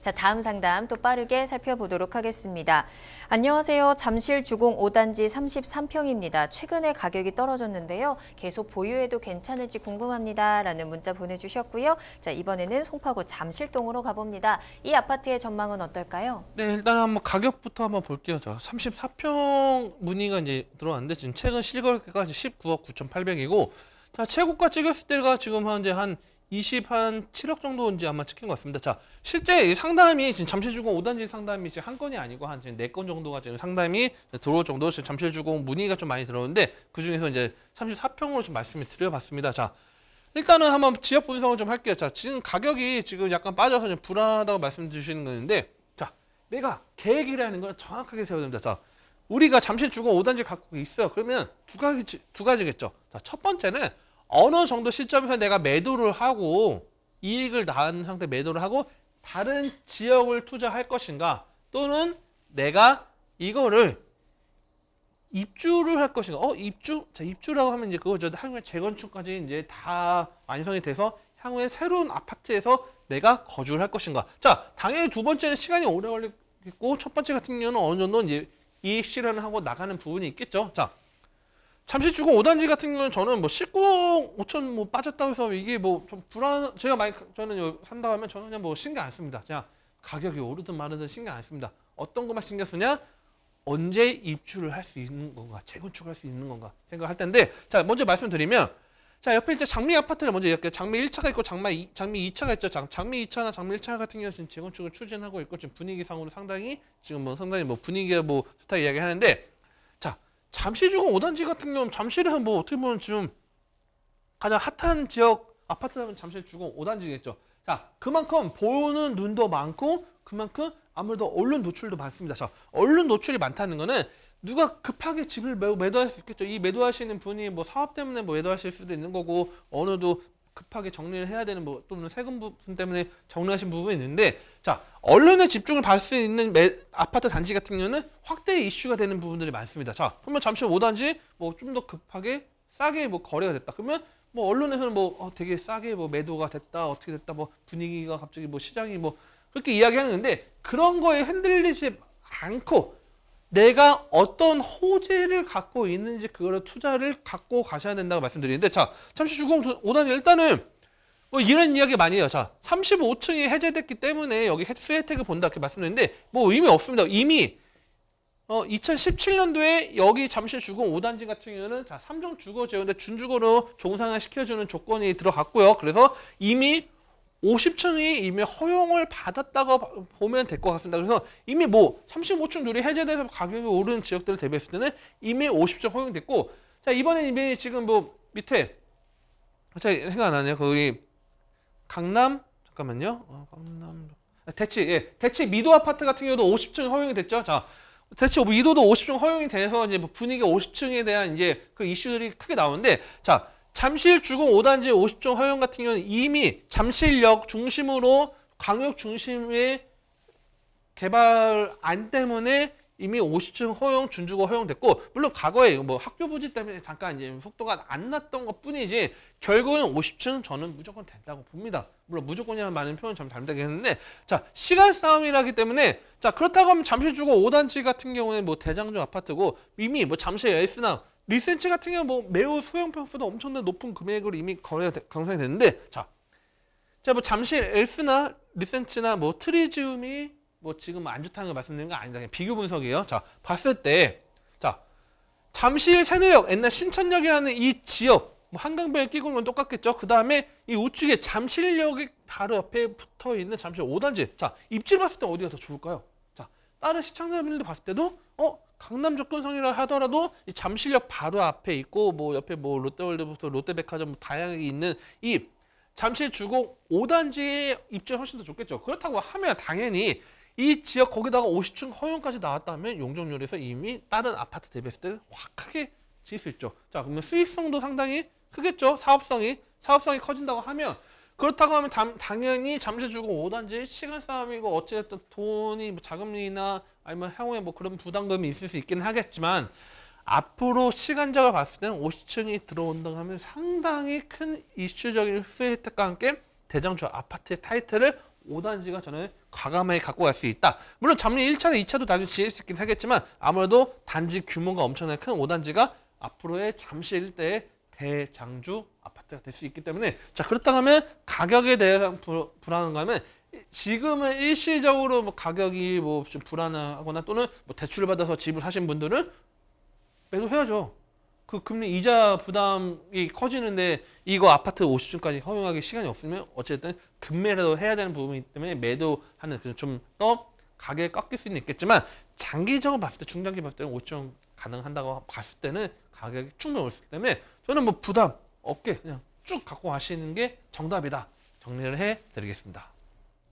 자, 다음 상담 또 빠르게 살펴보도록 하겠습니다. 안녕하세요. 잠실 주공 5단지 33평입니다. 최근에 가격이 떨어졌는데요. 계속 보유해도 괜찮을지 궁금합니다. 라는 문자 보내주셨고요. 자, 이번에는 송파구 잠실동으로 가봅니다. 이 아파트의 전망은 어떨까요? 네, 일단 한번 가격부터 한번 볼게요. 자, 34평 문의가 이제 들어왔는데 지금 최근 실거래가 19억 9,800이고 자, 최고가 찍었을 때가 지금 현재 한 20한 7억 정도 인지 아마 찍힌 것 같습니다. 자, 실제 상담이 지금 잠실주공 5단지 상담이 지금 한 건이 아니고 한 지금 4건 정도가 지금 상담이 들어올 정도로 지금 잠실주공 문의가 좀 많이 들어오는데 그 중에서 이제 34평으로 좀 말씀을 드려봤습니다. 자, 일단은 한번 지역 분석을 좀 할게요. 자, 지금 가격이 지금 약간 빠져서 좀 불안하다고 말씀 주시는 건데 자, 내가 계획이라는 걸 정확하게 세워야 됩니다. 자, 우리가 잠실주공 5단지 갖고 있어요. 그러면 두 가지, 두 가지겠죠. 자, 첫 번째는 어느 정도 시점에서 내가 매도를 하고 이익을 낳은 상태 매도를 하고 다른 지역을 투자할 것인가 또는 내가 이거를 입주를 할 것인가 어 입주 자 입주라고 하면 이제 그거 저 향후에 재건축까지 이제 다 완성이 돼서 향후에 새로운 아파트에서 내가 거주를 할 것인가 자 당연히 두 번째는 시간이 오래 걸리겠고 첫 번째 같은 경우는 어느 정도 이제 이익 실현을 하고 나가는 부분이 있겠죠 자 잠시주공 5단지 같은 경우는 저는 뭐 19억 5천 뭐 빠졌다고 해서 이게 뭐 좀 불안 제가 많이 저는 산다 고 하면 저는 그냥 뭐 신경 안 씁니다. 그냥 가격이 오르든 마르든 신경 안 씁니다. 어떤 것만 신경 쓰냐? 언제 입주를 할 수 있는 건가? 재건축할 수 있는 건가? 생각할 텐데 자 먼저 말씀드리면 자 옆에 이제 장미 아파트를 먼저 이렇게 장미 1차가 있고 장미 2, 장미 2차가 있죠. 장, 장미 2차나 장미 1차 같은 경우는 지금 재건축을 추진하고 있고 지금 분위기상으로 상당히 지금 뭐 상당히 뭐 분위기가 뭐 좋다 이야기하는데 잠실주공 5단지 같은 경우는 잠실에서 뭐 어떻게 보면 지금 가장 핫한 지역 아파트라면 잠실 주공 5단지겠죠. 자, 그만큼 보는 눈도 많고 그만큼 아무래도 언론 노출도 많습니다. 자, 언론 노출이 많다는 거는 누가 급하게 집을 매도할 수 있겠죠. 이 매도하시는 분이 뭐 사업 때문에 뭐 매도하실 수도 있는 거고 어느도 급하게 정리를 해야 되는 뭐 또는 세금 부분 때문에 정리하신 부분이 있는데 자 언론에 집중을 받을 수 있는 매, 아파트 단지 같은 경우는 확대 이슈가 되는 부분들이 많습니다. 자 그러면 잠시 후 5단지 뭐 좀 더 급하게 싸게 뭐 거래가 됐다. 그러면 뭐 언론에서는 뭐 어, 되게 싸게 뭐 매도가 됐다 어떻게 됐다 뭐 분위기가 갑자기 뭐 시장이 뭐 그렇게 이야기하는데 그런 거에 흔들리지 않고 내가 어떤 호재를 갖고 있는지 그거를 투자를 갖고 가셔야 된다고 말씀드리는데 자 잠시 주공 5단 일단은 뭐 이런 이야기 많이 해요. 자 35층이 해제됐기 때문에 여기 수 혜택을 본다 이렇게 말씀드렸는데뭐 의미 없습니다. 이미 어, 2017년도에 여기 잠실 주공 5단지 같은 경우는 자 3종 주거 제외인데 준주거로 종상을 시켜주는 조건이 들어갔고요. 그래서 이미 50층이 이미 허용을 받았다고 보면 될 것 같습니다. 그래서 이미 뭐 35층 룰이 해제돼서 가격이 오른 지역들을 대비했을 때는 이미 50층 허용됐고 자 이번에 이미 지금 뭐 밑에 갑자기 생각 안 나네요. 거기 강남 잠깐만요. 어, 강남 아, 대치 예 대치 미도 아파트 같은 경우도 50층 허용이 됐죠. 자 대체 미도도 50층 허용이 돼서 이제 뭐 분위기 50층에 대한 이제 그 이슈들이 크게 나오는데 자. 잠실 주공 5단지 50종 허용 같은 경우는 이미 잠실역 중심으로 광역 중심의 개발 안 때문에 이미 50층 허용 준주거 허용됐고 물론 과거에 뭐 학교 부지 때문에 잠깐 이제 속도가 안 났던 것뿐이지 결국은 50층 저는 무조건 된다고 봅니다. 물론 무조건이라는 많은 표현 참 잘못되겠는데 자 시간 싸움이라기 때문에 자 그렇다고 하면 잠실 주거 5단지 같은 경우는 뭐 대장주 아파트고 이미 뭐 잠실 에이스나 리센치 같은 경우 뭐 매우 소형 평수보다 엄청나 높은 금액으로 이미 거래가 경상이 됐는데 자, 자 뭐 잠시 엘스나 리센치나 뭐 트리지움이 뭐 지금 안 좋다는 걸 말씀드리는 거 아니다. 그냥 비교 분석이에요. 자, 봤을 때 자, 잠실 세내역 옛날 신천역에 하는 이 지역 뭐 한강변 끼고 는 똑같겠죠. 그 다음에 이 우측에 잠실역이 바로 옆에 붙어 있는 잠실 5단지. 자, 입지 봤을 때 어디가 더 좋을까요? 다른 시청자분들도 봤을 때도 어 강남 조건성이라 하더라도 이 잠실역 바로 앞에 있고 뭐 옆에 뭐 롯데월드부터 롯데백화점 뭐 다양하게 있는 이 잠실 주공 5단지의 입지 훨씬 더 좋겠죠. 그렇다고 하면 당연히 이 지역 거기다가 50층 허용까지 나왔다면 용적률에서 이미 다른 아파트 대비했을 때 확 크게 질 수 있죠. 자 그러면 수익성도 상당히 크겠죠. 사업성이 사업성이 커진다고 하면 그렇다고 하면 당, 당연히 잠시 주고 오단지 시간 싸움이고 어찌됐든 돈이 뭐 자금이나 아니면 향후에 뭐 그런 부담금이 있을 수 있긴 하겠지만 앞으로 시간적을 봤을 때는 50층이 들어온다고 하면 상당히 큰 이슈적인 수혜 혜택과 함께 대장주 아파트의 타이틀을 5단지가 저는 과감하게 갖고 갈 수 있다. 물론 잡리 1차나 2차도 나중에 지낼수 있긴 하겠지만 아무래도 단지 규모가 엄청나게 큰 5단지가 앞으로의 잠실 일대 대장주 아파트가 될 수 있기 때문에 자 그렇다 하면 가격에 대한 불, 불안감은 지금은 일시적으로 뭐 가격이 뭐 좀 불안하거나 또는 뭐 대출을 받아서 집을 사신 분들은 매도해야죠. 그 금리 이자 부담이 커지는데 이거 아파트 50층까지 허용하기 시간이 없으면 어쨌든 금매라도 해야 되는 부분이기 때문에 매도하는 좀 더 가격이 꺾일 수는 있겠지만 장기적으로 봤을 때 중장기 봤을 때는 5점 가능한다고 봤을 때는 가격이 충분히 올 수 있기 때문에 저는 뭐 부담 없게 그냥 쭉 갖고 가시는 게 정답이다 정리를 해 드리겠습니다.